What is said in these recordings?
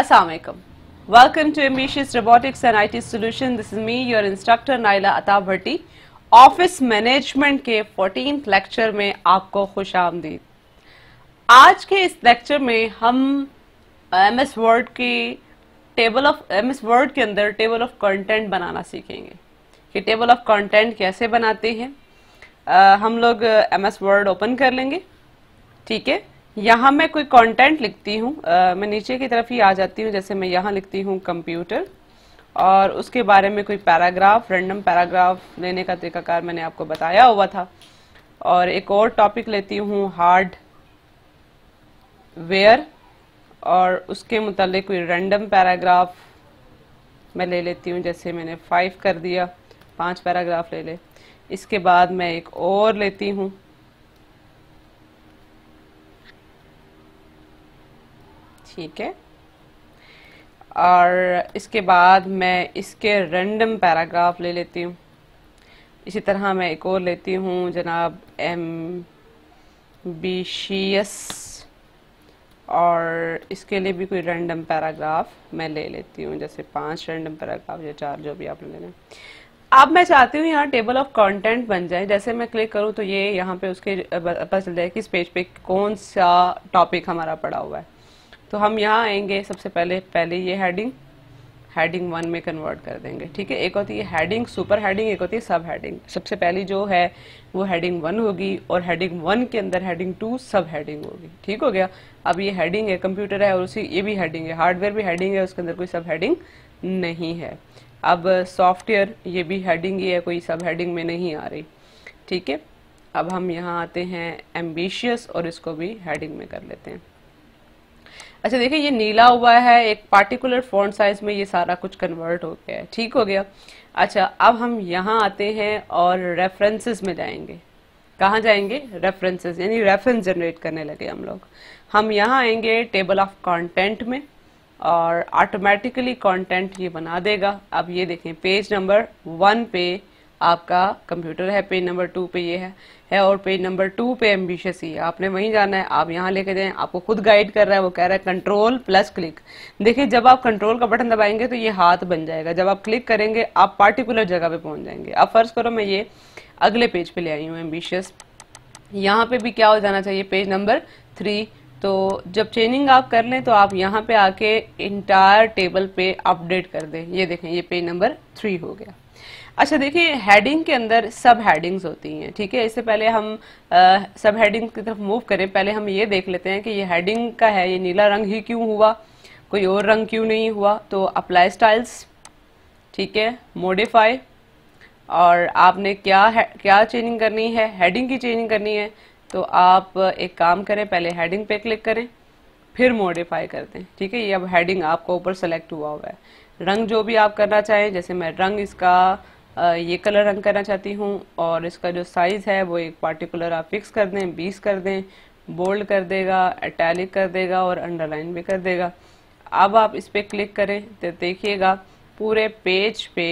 Assalamu alaikum. Welcome to Ambitious Robotics and IT Solution. This is me, your instructor Naila Atab office management के fourteen lecture में आपको खुश आमदीद आज के इस लेक्चर में हम एम एस वर्ड की table of M S word के अंदर टेबल ऑफ कंटेंट बनाना सीखेंगे कि टेबल ऑफ कंटेंट कैसे बनाते हैं आ, हम लोग एम एस वर्ड ओपन कर लेंगे ठीक है यहाँ मैं कोई कंटेंट लिखती हूँ मैं नीचे की तरफ ही आ जाती हूँ जैसे मैं यहाँ लिखती हूँ कंप्यूटर और उसके बारे में कोई पैराग्राफ रैंडम पैराग्राफ लेने का तरीकाकार मैंने आपको बताया हुआ था और एक और टॉपिक लेती हूँ हार्ड वेयर और उसके मुतालिक कोई रैंडम पैराग्राफ मैं ले लेती हूँ जैसे मैंने फाइव कर दिया पांच पैराग्राफ ले ले इसके बाद मैं एक और लेती हूँ ठीक है और इसके बाद मैं इसके रेंडम पैराग्राफ ले लेती हूँ इसी तरह मैं एक और लेती हूँ जनाब एम बीशीस और इसके लिए भी कोई रैंडम पैराग्राफ मैं ले लेती हूँ जैसे पांच रैंडम पैराग्राफ या चार जो भी आप लेना अब मैं चाहती हूँ यहाँ टेबल ऑफ कंटेंट बन जाए जैसे मैं क्लिक करूँ तो ये यहाँ पे उसके पता चल जाए कि इस पेज पे कौन सा टॉपिक हमारा पड़ा हुआ है तो हम यहाँ आएंगे सबसे पहले पहले ये हेडिंग हेडिंग वन में कन्वर्ट कर देंगे ठीक है एक होती है हेडिंग सुपर हेडिंग एक होती है सब हेडिंग सबसे पहली जो है वो हेडिंग वन होगी और हेडिंग वन के अंदर हेडिंग टू सब हेडिंग होगी ठीक हो गया अब ये हेडिंग है कंप्यूटर है और उसी ये भी हेडिंग है हार्डवेयर भी हेडिंग है उसके अंदर कोई सब हेडिंग नहीं है अब सॉफ्टवेयर ये भी हेडिंग ही है कोई सब हेडिंग में नहीं आ रही ठीक है अब हम यहाँ आते हैं एम्बिशियस और इसको भी हेडिंग में कर लेते हैं अच्छा देखिए ये नीला हुआ है एक पार्टिकुलर फॉन्ट साइज में ये सारा कुछ कन्वर्ट हो गया है ठीक हो गया अच्छा अब हम यहाँ आते हैं और रेफरेंसेस में जाएंगे कहाँ जाएंगे रेफरेंसेस यानी रेफरेंस जनरेट करने लगे हम लोग हम यहाँ आएंगे टेबल ऑफ कंटेंट में और ऑटोमेटिकली कंटेंट ये बना देगा अब ये देखें पेज नंबर वन पे आपका कंप्यूटर है पेज नंबर टू पे ये है है और पेज नंबर टू पे एम्बिशियस ही है आपने वहीं जाना है आप यहाँ लेके जाएं आपको खुद गाइड कर रहा है वो कह रहा है कंट्रोल प्लस क्लिक देखिए जब आप कंट्रोल का बटन दबाएंगे तो ये हाथ बन जाएगा जब आप क्लिक करेंगे आप पार्टिकुलर जगह पे पहुंच जाएंगे अब फर्ज करो मैं ये अगले पेज पे ले आई हूँ एम्बिशियस यहाँ पे भी क्या हो जाना चाहिए पेज नंबर थ्री तो जब चेनिंग आप कर लें तो आप यहाँ पे आके इंटायर टेबल पे अपडेट कर दें ये देखें ये पेज नंबर थ्री हो गया अच्छा देखिए हेडिंग के अंदर सब हेडिंग्स होती हैं ठीक है इससे पहले हम आ, सब हेडिंग की तरफ मूव करें पहले हम ये देख लेते हैं कि ये हेडिंग का है ये नीला रंग ही क्यों हुआ कोई और रंग क्यों नहीं हुआ तो अप्लाई स्टाइल्स ठीक है मोडिफाई और आपने क्या है, क्या चेंजिंग करनी है हेडिंग की चेंजिंग करनी है तो आप एक काम करें पहले हेडिंग पे क्लिक करें फिर मोडिफाई कर दें ठीक है ये अब हेडिंग आपका ऊपर सेलेक्ट हुआ हुआ है रंग जो भी आप करना चाहें जैसे मैं रंग इसका ये कलर रंग करना चाहती हूँ और इसका जो साइज़ है वो एक पार्टिकुलर आप फिक्स कर दें बीस कर दें बोल्ड कर देगा अटैलिक कर देगा और अंडरलाइन भी कर देगा अब आप इस पर क्लिक करें तो देखिएगा पूरे पेज पे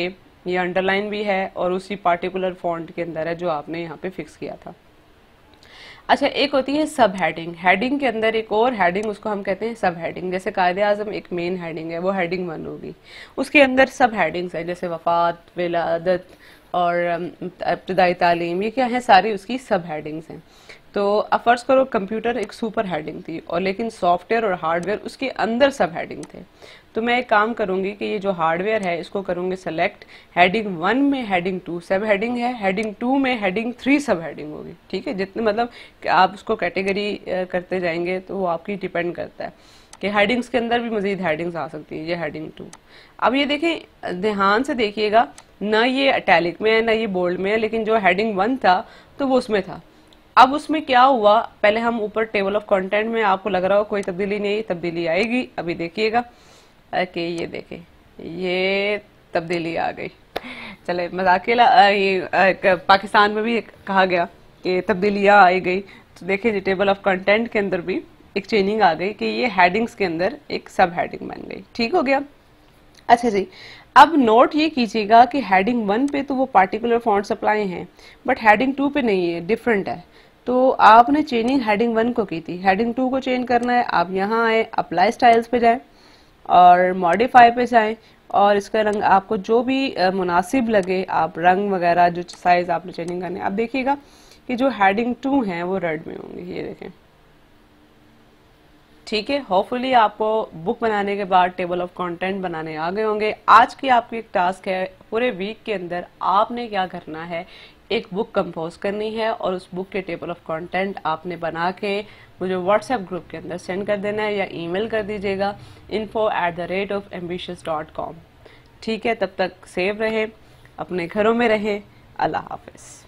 ये अंडरलाइन भी है और उसी पार्टिकुलर फॉन्ट के अंदर है जो आपने यहाँ पे फिक्स किया था अच्छा एक होती है सब हेडिंग हेडिंग के अंदर एक और हेडिंग उसको हम कहते हैं सब हेडिंग जैसे कायद अजम एक मेन हेडिंग है वो हेडिंग वन होगी उसके अंदर सब हेडिंग्स हैं जैसे वफात विलादत और इब्तदाई तालीम ये क्या है सारी उसकी सब हेडिंग्स हैं तो अब करो कंप्यूटर एक सुपर हेडिंग थी और लेकिन सॉफ्टवेयर और हार्डवेयर उसके अंदर सब हेडिंग थे तो मैं एक काम करूंगी कि ये जो हार्डवेयर है इसको करूंगी सेलेक्ट हेडिंग वन में हेडिंग टू सब हेडिंग है हेडिंग टू में हेडिंग थ्री सब हेडिंग होगी ठीक है जितने मतलब आप उसको कैटेगरी करते जाएंगे तो वो आपकी डिपेंड करता है कि हेडिंग्स के अंदर भी मजीद हेडिंग्स आ सकती है ये हेडिंग टू अब ये देखें ध्यान से देखिएगा ना ये अटैलिक में है ना ये बोल्ड में है लेकिन जो हेडिंग वन था तो वो उसमें था अब उसमें क्या हुआ पहले हम ऊपर टेबल ऑफ कंटेंट में आपको लग रहा हो कोई तब्दीली नहीं तब्दीली आएगी अभी देखिएगा ओके ये देखे ये तब्दीली आ गई चले मजाकिला ये पाकिस्तान में भी कहा गया कि तब्दीलियां आई गई तो देखिए जी टेबल ऑफ कंटेंट के अंदर भी एक चेंजिंग आ गई कि ये हेडिंग्स के अंदर एक सब हेडिंग बन गई ठीक हो गया अच्छा जी अब नोट ये कीजिएगा कि हेडिंग वन पे तो वो पार्टिकुलर फॉन्ट अप्लाई हैं बट हेडिंग टू पे नहीं है डिफरेंट है तो आपने चेनिंग हेडिंग वन को की थी हेडिंग टू को चेंज करना है आप यहाँ आए अप्लाई स्टाइल्स पे जाएं और मॉडिफाई पे जाएं और इसका रंग आपको जो भी मुनासिब लगे आप रंग वगैरह जो साइज़ आपने चेंजिंग करने आप देखिएगा कि जो हेडिंग टू हैं वो रेड में होंगे ये देखें ठीक है होपफुली आपको बुक बनाने के बाद टेबल ऑफ कंटेंट बनाने आ गए होंगे आज की आपकी एक टास्क है पूरे वीक के अंदर आपने क्या करना है एक बुक कंपोज करनी है और उस बुक के टेबल ऑफ कंटेंट आपने बना के मुझे व्हाट्सएप ग्रुप के अंदर सेंड कर देना है या ईमेल कर दीजिएगा info at the rate of Ambitious dot com ठीक है तब तक सेव रहें अपने घरों में रहें अल्लाह हाफिज़